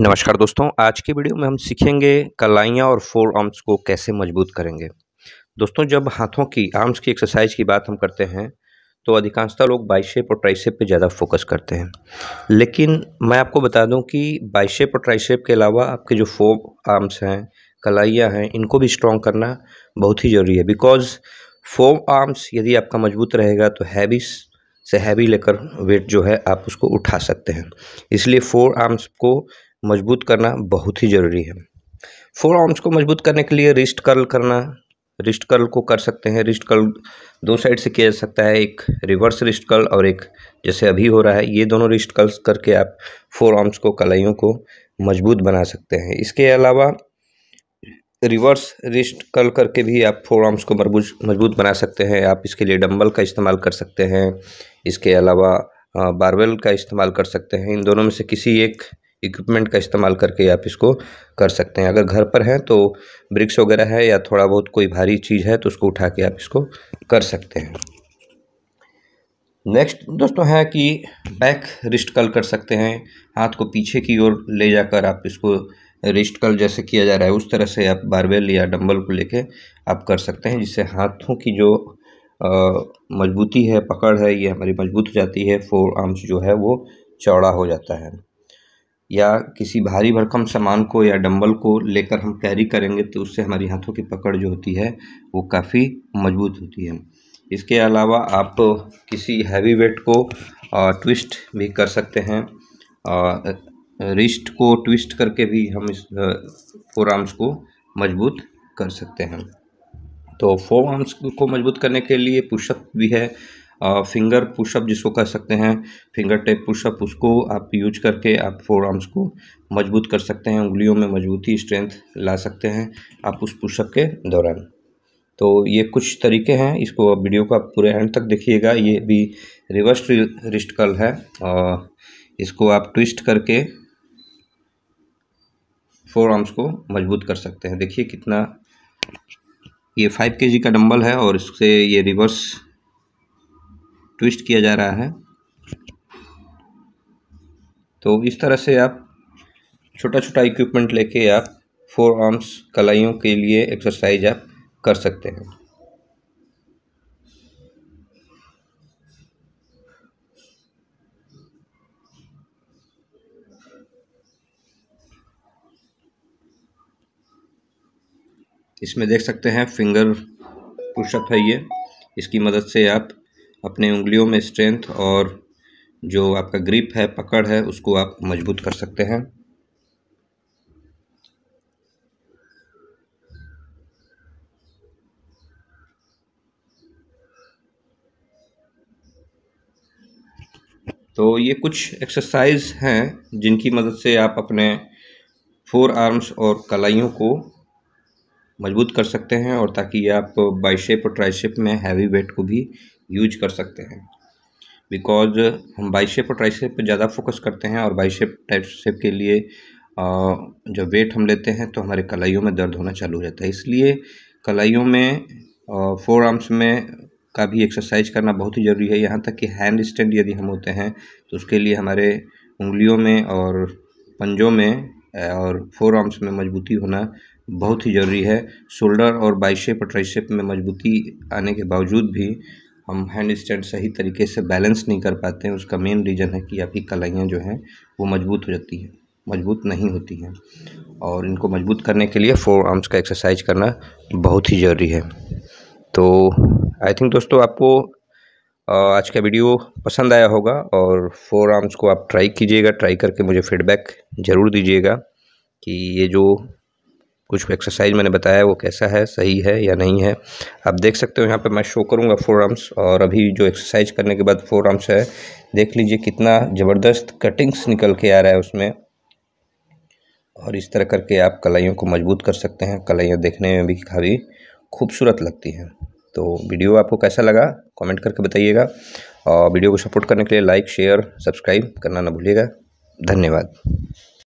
नमस्कार दोस्तों आज की वीडियो में हम सीखेंगे कलाइयाँ और फोर आर्म्स को कैसे मजबूत करेंगे दोस्तों जब हाथों की आर्म्स की एक्सरसाइज की बात हम करते हैं तो अधिकांशतः लोग बाइसेप और ट्राइसेप पे ज़्यादा फोकस करते हैं लेकिन मैं आपको बता दूं कि बाइसेप और ट्राइसेप के अलावा आपके जो फोर आर्म्स हैं कलाइयाँ हैं इनको भी स्ट्रॉन्ग करना बहुत ही ज़रूरी है बिकॉज फोर आर्म्स यदि आपका मजबूत रहेगा तो हैवी से हैवी लेकर वेट जो है आप उसको उठा सकते हैं इसलिए फोर आर्म्स को मजबूत करना बहुत ही ज़रूरी है फोर आर्म्स को मजबूत करने के लिए रिस्ट कर्ल करना रिस्ट कर्ल को कर सकते हैं रिस्ट कर्ल दो साइड से किया जा सकता है एक रिवर्स रिस्ट कर्ल और एक जैसे अभी हो रहा है ये दोनों रिस्ट कर्ल्स करके आप फोर आर्म्स को कलाइयों को मजबूत बना सकते हैं इसके अलावा रिवर्स रिस्ट कर्ल करके भी आप फोर आर्म्स को मजबूत बना सकते हैं आप इसके लिए डम्बल का इस्तेमाल कर सकते हैं इसके अलावा बारवेल का इस्तेमाल कर सकते हैं इन दोनों में से किसी एक इक्विपमेंट का इस्तेमाल करके आप इसको कर सकते हैं अगर घर पर हैं तो ब्रिक्स वगैरह है या थोड़ा बहुत कोई भारी चीज़ है तो उसको उठा के आप इसको कर सकते हैं नेक्स्ट दोस्तों है कि बैक रिस्ट कल कर सकते हैं हाथ को पीछे की ओर ले जाकर आप इसको रिस्ट कल जैसे किया जा रहा है उस तरह से आप बारबेल या डंबल को लेके आप कर सकते हैं जिससे हाथों की जो मजबूती है पकड़ है ये हमारी मजबूत हो जाती है फोर आर्म्स जो है वो चौड़ा हो जाता है या किसी भारी भरकम सामान को या डंबल को लेकर हम कैरी करेंगे तो उससे हमारी हाथों की पकड़ जो होती है वो काफ़ी मजबूत होती है इसके अलावा आप तो किसी हैवी वेट को ट्विस्ट भी कर सकते हैं रिस्ट को ट्विस्ट करके भी हम इस फोर आर्म्स को मजबूत कर सकते हैं तो फोर आर्म्स को मजबूत करने के लिए पुशअप भी है फिंगर पुशअप जिसको कह सकते हैं फिंगर टेप पुशअप उसको आप यूज करके आप फोर आर्म्स को मजबूत कर सकते हैं उंगलियों में मजबूती स्ट्रेंथ ला सकते हैं आप उस पुशअप के दौरान तो ये कुछ तरीके हैं इसको आप वीडियो का पूरे एंड तक देखिएगा ये भी रिवर्स रिस्ट कल है और इसको आप ट्विस्ट करके फोर आर्म्स को मजबूत कर सकते हैं देखिए कितना ये फाइव के का डम्बल है और इससे ये रिवर्स ट्विस्ट किया जा रहा है तो इस तरह से आप छोटा छोटा इक्विपमेंट लेके आप फोर आर्म्स कलाइयों के लिए एक्सरसाइज आप कर सकते हैं इसमें देख सकते हैं फिंगर पुशअप है ये इसकी मदद से आप अपने उंगलियों में स्ट्रेंथ और जो आपका ग्रिप है पकड़ है उसको आप मजबूत कर सकते हैं तो ये कुछ एक्सरसाइज हैं जिनकी मदद से आप अपने फोर आर्म्स और कलाइयों को मजबूत कर सकते हैं और ताकि आप बाईशेप और ट्राईशेप में हैवी वेट को भी यूज कर सकते हैं बिकॉज हम बाइशेप और ट्राई पर ज़्यादा फोकस करते हैं और बाइशेप शेप के लिए जब वेट हम लेते हैं तो हमारे कलाइयों में दर्द होना चालू हो जाता है इसलिए कलाइयों में फोर आर्म्स में का भी एक्सरसाइज करना बहुत ही ज़रूरी है यहाँ तक कि हैंड स्टैंड यदि हम होते हैं तो उसके लिए हमारे उंगलियों में और पंजों में और फोर आर्म्स में मजबूती होना बहुत ही ज़रूरी है शोल्डर और बाइशेप और ट्राइशेप में मजबूती आने के बावजूद भी हम हैंड स्टैंड सही तरीके से बैलेंस नहीं कर पाते हैं उसका मेन रीज़न है कि आपकी कलाइयाँ जो हैं वो मजबूत हो जाती हैं मजबूत नहीं होती हैं और इनको मजबूत करने के लिए फोर आर्म्स का एक्सरसाइज करना बहुत ही ज़रूरी है तो आई थिंक दोस्तों आपको आज का वीडियो पसंद आया होगा और फोर आर्म्स को आप ट्राई कीजिएगा ट्राई करके मुझे फीडबैक ज़रूर दीजिएगा कि ये जो कुछ एक्सरसाइज मैंने बताया वो कैसा है सही है या नहीं है आप देख सकते हो यहाँ पे मैं शो करूँगा फोर आर्म्स और अभी जो एक्सरसाइज करने के बाद फोर आर्म्स है देख लीजिए कितना ज़बरदस्त कटिंग्स निकल के आ रहा है उसमें और इस तरह करके आप कलाइयों को मजबूत कर सकते हैं कलाइयाँ देखने में भी काफ़ी खूबसूरत लगती हैं तो वीडियो आपको कैसा लगा कॉमेंट करके बताइएगा और वीडियो को सपोर्ट करने के लिए लाइक शेयर सब्सक्राइब करना ना भूलिएगा धन्यवाद